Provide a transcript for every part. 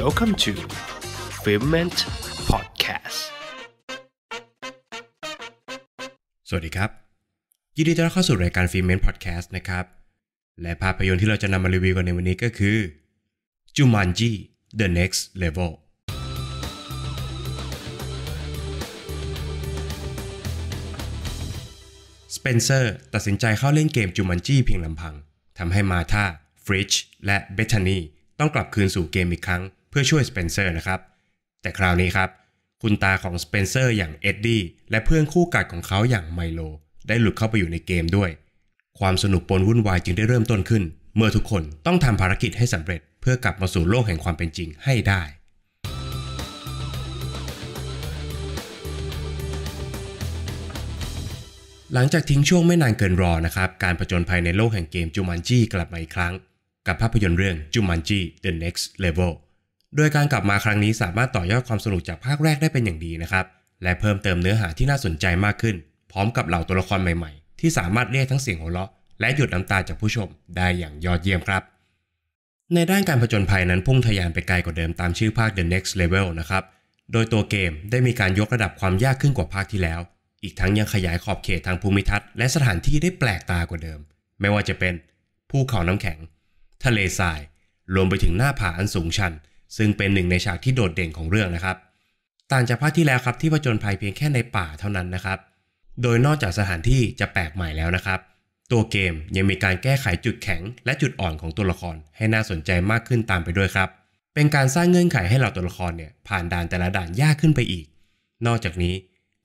Welcome to f i l m e n t Podcast สวัสดีครับ ยินดีต้อนรับเข้าสู่รายการ f i l m e n t Podcast นะครับ และภาพยนตร์ที่เราจะนำมารีวิวกันในวันนี้ก็คือ Jumanji The Next Level สเปนเซอร์ตัดสินใจเข้าเล่นเกมจูมันจีเพียงลำพังทำให้มาธาฟริชและเบธานีต้องกลับคืนสู่เกมอีกครั้งเพื่อช่วยสเปนเซอร์นะครับ แต่คราวนี้ครับ คุณตาของสเปนเซอร์ อย่างเอ็ดดี้และเพื่อนคู่กัดของเขาอย่างไมโล ได้หลุดเข้าไปอยู่ในเกมด้วย ความสนุกปนวุ่นวายจึงได้เริ่มต้นขึ้น เมื่อทุกคนต้องทำภารกิจให้สำเร็จเพื่อกลับมาสู่โลกแห่งความเป็นจริงให้ได้ หลังจากทิ้งช่วงไม่นานเกินรอนะครับ การผจญภัยในโลกแห่งเกมจูมันจี้กลับมาอีกครั้ง กับภาพยนตร์เรื่องจูมันจี้ The Next Level โดยการกลับมาครั้งนี้สามารถต่อยอดความสนุกจากภาคแรกได้เป็นอย่างดีนะครับ และเพิ่มเติมเนื้อหาที่น่าสนใจมากขึ้น พร้อมกับเหล่าตัวละครใหม่ๆ ที่สามารถเรียกทั้งเสียงหัวเราะ และหยุดน้ำตาจากผู้ชม ได้อย่างยอดเยี่ยมครับ ในด้านการผจญภัยนั้นพุ่งทะยานไปไกลกว่าเดิมตามชื่อภาค The Next Level นะครับ โดยตัวเกมได้มีการยกระดับความยากขึ้นกว่าภาคที่แล้ว อีกทั้งยังขยายขอบเขตทางภูมิทัศน์และสถานที่ได้แปลกตากว่าเดิม ไม่ว่าจะเป็นภูเขาน้ำแข็ง ทะเลทราย รวมไปถึงหน้าผาอันสูงชันซึ่งเป็นหนึ่งในฉากที่โดดเด่นของเรื่องนะครับ ต่างจากภาคที่แล้วครับที่ผจญภัยเพียงแค่ในป่าเท่านั้นนะครับ โดยนอกจากสถานที่จะแปลกใหม่แล้วนะครับ ตัวเกมยังมีการแก้ไขจุดแข็งและจุดอ่อนของตัวละครให้น่าสนใจมากขึ้นตามไปด้วยครับ เป็นการสร้างเงื่อนไขให้เราตัวละครเนี่ยผ่านด่านแต่ละด่าน ยากขึ้นไปอีก นอกจากนี้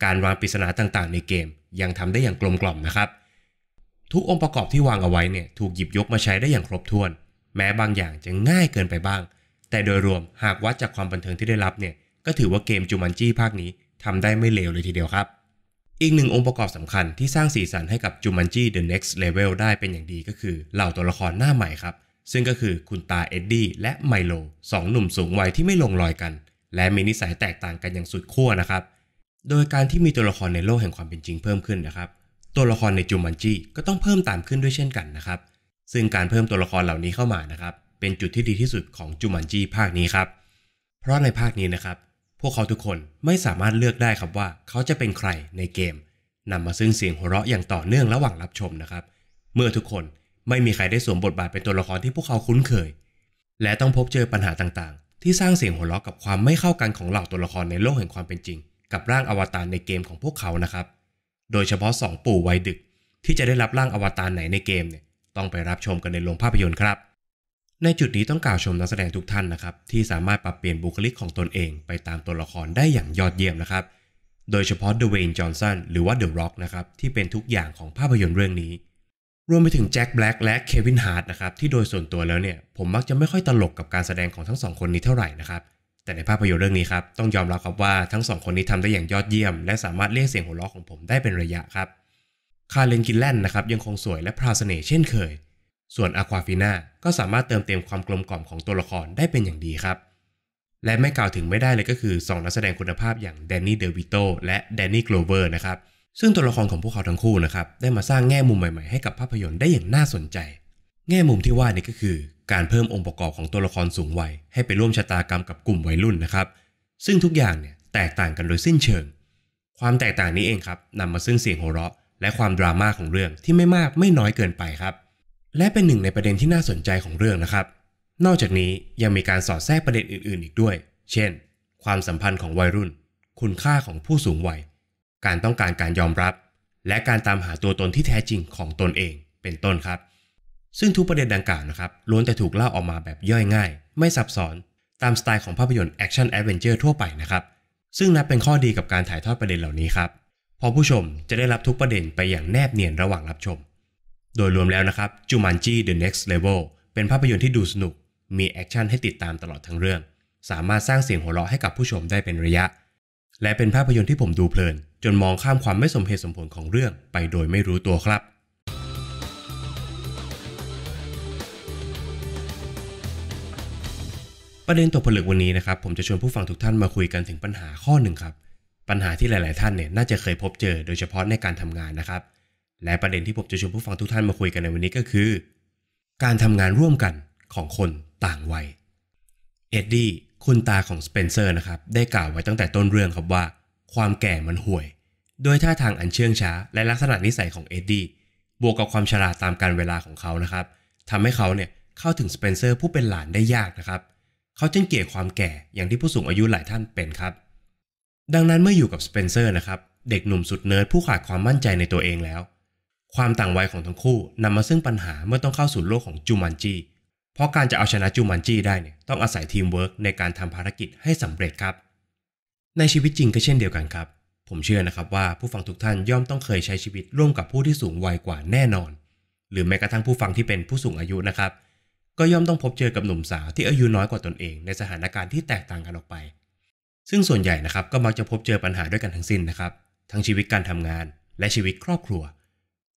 การวางปริศนาต่างๆ ในเกมยังทำได้อย่างกลมกล่อมนะครับ ทุกองค์ประกอบที่วางเอาไว้เนี่ยถูกหยิบยกมาใช้ได้อย่างครบถ้วน แม้บางอย่างจะง่ายเกินไปบ้างแต่โดยรวมหากวัดจากความบันเทิงที่ได้รับเนี่ยก็ถือว่าเกมจูมันจี้ภาคนี้ทำได้ไม่เลวเลยทีเดียวครับ อีกหนึ่งองค์ประกอบสำคัญที่สร้างสีสันให้กับจูมันจี้ะเน็กซ์เลเวลได้เป็นอย่างดีก็คือ เหล่าตัวละครหน้าใหม่ครับ ซึ่งก็คือคุณตาเอ็ดดี้และไมโลสองหนุ่มสูงวัยที่ไม่ลงรอยกัน และมีนิสัยแตกต่างกันอย่างสุดขั้วนะครับ โดยการที่มีตัวละครในโลกแห่งความเป็นจริงเพิ่มขึ้นนะครับ ตัวละครในจูมันจี้ก็ต้องเพิ่มตามขึ้นด้วยเช่นกันนะครับซึ่งการเพิ่มตัวละครเหล่านี้เข้ามานะครับเป็นจุดที่ดีที่สุดของจูมันจีภาคนี้ครับ เพราะในภาคนี้นะครับ พวกเขาทุกคนไม่สามารถเลือกได้ครับว่าเขาจะเป็นใครในเกมนำมาซึ่งเสียงหัวเราะอย่างต่อเนื่องระหว่างรับชมนะครับ เมื่อทุกคนไม่มีใครได้สวมบทบาทเป็นตัวละครที่พวกเขาคุ้นเคย และต้องพบเจอปัญหาต่างๆ ที่สร้างเสียงหัวเราะกับความไม่เข้ากันของเหล่าตัวละครในโลกแห่งความเป็นจริง กับร่างอวตารในเกมของพวกเขานะครับ โดยเฉพาะ 2 ปู่วัยดึกที่จะได้รับร่างอวตารไหนในเกมเนี่ย ต้องไปรับชมกันในโรงภาพยนตร์ครับในจุดนี้ต้องกล่าวชมนักแสดงทุกท่านนะครับที่สามารถปรับเปลี่ยนบุคลิกของตนเอง ไปตามตัวละครได้อย่างยอดเยี่ยมนะครับโดยเฉพาะเดวนจอห์นสันหรือว่าเดอะร็อกนะครับที่เป็นทุกอย่างของภาพยนตร์เรื่องนี้ รวมไปถึงแจ็คแบล็กและเควินฮาร์ดนะครับที่โดยส่วนตัวแล้วเนี่ยผมมักจะไม่ค่อยตลกกับการแสดงของทั้งสองคนนี้เท่าไหร่นะครับแต่ในภาพยนตร์เรื่องนี้ครับต้องยอมรับครับว่าทั้งสองคนนี้ทำได้อย่างยอดเยี่ยมและสามารถเรียกเสียงหัวเราะของผมได้เป็นระยะครับคาเลนกินแลนนะครับยังคงสวยและพราสเน่เช่นเคยส่วนอควาฟีน่าก็สามารถเติมเต็มความกลมกล่อมของตัวละครได้เป็นอย่างดีครับ และไม่กล่าวถึงไม่ได้เลยก็คือ 2 นักแสดงคุณภาพอย่างแดนนี่เดวิโตและแดนนี่โกลเวอร์นะครับ ซึ่งตัวละครของพวกเขาทั้งคู่นะครับได้มาสร้างแง่มุมใหม่ๆให้กับภาพยนตร์ได้อย่างน่าสนใจ แง่มุมที่ว่านี่ก็คือการเพิ่มองค์ประกอบของตัวละครสูงวัยให้ไปร่วมชะตากรรมกับกลุ่มวัยรุ่นนะครับ ซึ่งทุกอย่างเนี่ยแตกต่างกันโดยสิ้นเชิง ความแตกต่างนี้เองครับนำมาซึ่งเสียงโหเราะ และความดราม่าของเรื่องที่ไม่มากไม่น้อยเกินไปครับและเป็นหนึ่งในประเด็นที่น่าสนใจของเรื่องนะครับ นอกจากนี้ยังมีการสอดแทรกประเด็นอื่นๆ อีกด้วย เช่น ความสัมพันธ์ของวัยรุ่น คุณค่าของผู้สูงวัย การต้องการการยอมรับ และการตามหาตัวตนที่แท้จริงของตนเองเป็นต้นครับ ซึ่งทุกประเด็นดังกล่าวนะครับล้วนแต่ถูกเล่าออกมาแบบย่อยง่าย ไม่ซับซ้อน ตามสไตล์ของภาพยนตร์แอคชั่นแอดเวนเจอร์ทั่วไปนะครับ ซึ่งนับเป็นข้อดีกับการถ่ายทอดประเด็นเหล่านี้ครับพอผู้ชมจะได้รับทุกประเด็นไปอย่างแนบเนียนระหว่างรับชมโดยรวมแล้วนะครับจูมันจี The Next l e เ e ลเป็นภาพยนตร์ที่ดูสนุก มีแอคชั่นให้ติดตามตลอดทั้งเรื่อง สามารถสร้างเสียงหัวเราะให้กับผู้ชมได้เป็นระยะ และเป็นภาพยนตร์ที่ผมดูเพลิน จนมองข้ามความไม่สมเหตุสมผลของเรื่องไปโดยไม่รู้ตัวครับ ประเด็นตกผลึกวันนี้นะครับ ผมจะชวนผู้ฟังทุกท่านมาคุยกันถึงปัญหาข้อหนึ่งครับปัญหาที่หลาย ๆ ท่านเนี่ยน่าจะเคยพบเจอโดยเฉพาะในการทำงานนะครับและประเด็นที่ผมจะชวนผู้ฟังทุกท่านมาคุยกันในวันนี้ก็คือการทำงานร่วมกันของคนต่างวัย เอ็ดดี้คุณตาของสเปนเซอร์นะครับ ได้กล่าวไว้ตั้งแต่ต้นเรื่องครับว่าความแก่มันห่วย โดยท่าทางอันเชื่องช้า และลักษณะนิสัยของเอ็ดดี้บวกกับความชราตามการเวลาของเขานะครับทำให้เขาเนี่ยเข้าถึงสเปนเซอร์ผู้เป็นหลานได้ยากนะครับ เขาจึงเกลียดความแก่อย่างที่ผู้สูงอายุหลายท่านเป็นครับ ดังนั้นเมื่ออยู่กับสเปนเซอร์นะครับ เด็กหนุ่มสุดเนิร์ดผู้ขาดความมั่นใจในตัวเองแล้วความต่างวัยของทั้งคู่นำมาซึ่งปัญหาเมื่อต้องเข้าสู่โลกของจูมันจีเพราะการจะเอาชนะจูมันจีได้เนี่ยต้องอาศัยทีมเวิร์กในการทำภารกิจให้สำเร็จครับ ในชีวิตจริงก็เช่นเดียวกันครับ ผมเชื่อนะครับว่าผู้ฟังทุกท่านย่อมต้องเคยใช้ชีวิตร่วมกับผู้ที่สูงวัยกว่าแน่นอน หรือแม้กระทั่งผู้ฟังที่เป็นผู้สูงอายุนะครับ ก็ย่อมต้องพบเจอกับหนุ่มสาวที่อายุน้อยกว่าตนเอง ในสถานการณ์ที่แตกต่างกันออกไป ซึ่งส่วนใหญ่นะครับก็มักจะพบเจอปัญหาด้วยกันทั้งสิ้นนะครับ ทั้งชีวิตการทำงานและชีวิตครอบครัว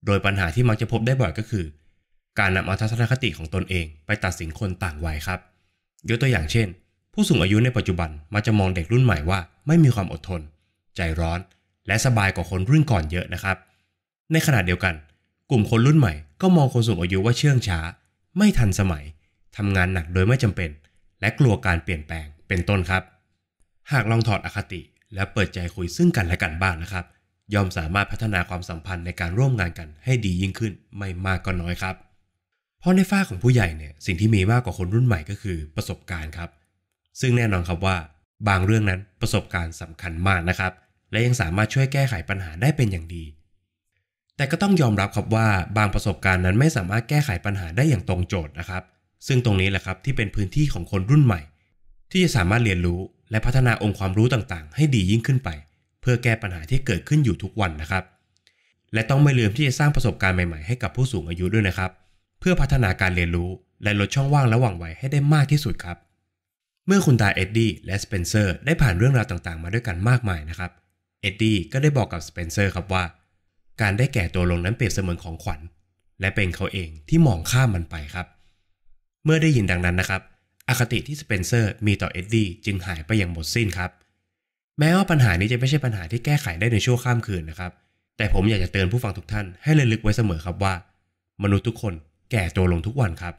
โดยปัญหาที่มักจะพบได้บ่อยก็คือการนำเอาทัศนคติของตนเอง ไปตัดสินคนต่างวัยครับยกตัวอย่างเช่น ผู้สูงอายุในปัจจุบันมักจะมองเด็กรุ่นใหม่ว่า ไม่มีความอดทน ใจร้อนและสบายกว่าคนรุ่นก่อนเยอะนะครับ ในขณะเดียวกัน กลุ่มคนรุ่นใหม่ก็มองคนสูงอายุว่าเชื่องช้า ไม่ทันสมัย ทำงานหนักโดยไม่จำเป็น และกลัวการเปลี่ยนแปลงเป็นต้นครับ หากลองถอดอคติ และเปิดใจคุยซึ่งกันและกันบ้างนะครับย่อมสามารถพัฒนาความสัมพันธ์ในการร่วมงานกันให้ดียิ่งขึ้นไม่มากก็น้อยครับ เพราะในฝ้าของผู้ใหญ่เนี่ยสิ่งที่มีมากกว่าคนรุ่นใหม่ก็คือประสบการณ์ครับ ซึ่งแน่นอนครับว่า บางเรื่องนั้นประสบการณ์สำคัญมากนะครับ และยังสามารถช่วยแก้ไขปัญหาได้เป็นอย่างดี แต่ก็ต้องยอมรับครับว่าบางประสบการณ์นั้นไม่สามารถแก้ไขปัญหาได้อย่างตรงโจทย์นะครับ ซึ่งตรงนี้แหละครับที่เป็นพื้นที่ของคนรุ่นใหม่ ที่จะสามารถเรียนรู้และพัฒนาองค์ความรู้ต่างๆ ให้ดียิ่งขึ้นไปเพื่อแก้ปัญหาที่เกิดขึ้นอยู่ทุกวันนะครับ และต้องไม่ลืมที่จะสร้างประสบการณ์ใหม่ๆ ให้กับผู้สูงอายุด้วยนะครับ เพื่อพัฒนาการเรียนรู้และลดช่องว่างระหว่างวัยให้ได้มากที่สุดครับ เมื่อคุณตาเอ็ดดี้และสเปนเซอร์ ได้ผ่านเรื่องราวต่างๆ มาด้วยกันมากมายนะครับ เอ็ดดี้ก็ได้บอกกับสเปนเซอร์ ครับว่า การได้แก่ตัวลงนั้นเปรียบเสมือนของขวัญ และเป็นเขาเองที่มองข้ามมันไปครับ เมื่อได้ยินดังนั้นนะครับ อคติที่สเปนเซอร์ มีต่อเอ็ดดี้จึงหายไปอย่างหมดสิ้นครับเแม้ว่าปัญหานี้จะไม่ใช่ปัญหาที่แก้ไขได้ในชั่วข้ามคืนนะครับ แต่ผมอยากจะเตือนผู้ฟังทุกท่านให้ระลึกไว้เสมอครับว่า มนุษย์ทุกคนแก่ตัวลงทุกวันครับ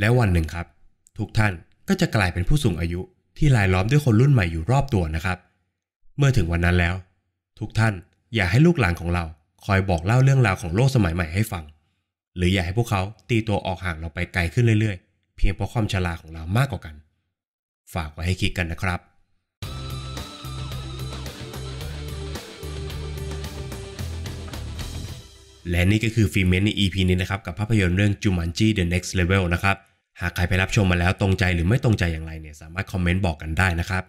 แล้ววันหนึ่งครับ ทุกท่านก็จะกลายเป็นผู้สูงอายุที่รายล้อมด้วยคนรุ่นใหม่อยู่รอบตัวนะครับ เมื่อถึงวันนั้นแล้ว ทุกท่านอย่าให้ลูกหลานของเรา คอยบอกเล่าเรื่องราวของโลกสมัยใหม่ให้ฟัง หรืออย่าให้พวกเขาตีตัวออกห่างเราไปไกลขึ้นเรื่อยๆ เพียงเพราะความชราของเรามากกว่ากัน ฝากไว้ให้คิดกันนะครับและนี่ก็คือฟิเมนใน EP นี้นะครับ กับภาพยนตร์เรื่อง Jumanji The Next Level นะครับ หากใครไปรับชมมาแล้วตรงใจหรือไม่ตรงใจอย่างไรเนี่ยสามารถคอมเมนต์บอกกันได้นะครับ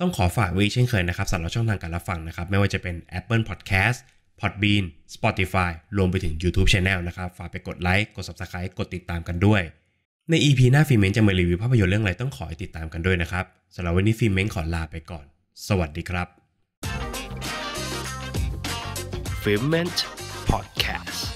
ต้องขอฝากวิเช่นเคยนะครับสำหรับช่องทางการรับฟังนะครับไม่ว่าจะเป็น Apple Podcast Podbean Spotify รวมไปถึง YouTube Channel นะครับฝากไปกดไลค์กด Subscribe กดติดตามกันด้วย ใน EP หน้าฟิเมนจะมารีวิวภาพยนตร์เรื่องอะไรต้องขอติดตามกันด้วยนะครับสำหรับวันนี้ฟิเมนขอลาไปก่อน สวัสดีครับ f i เมน podcast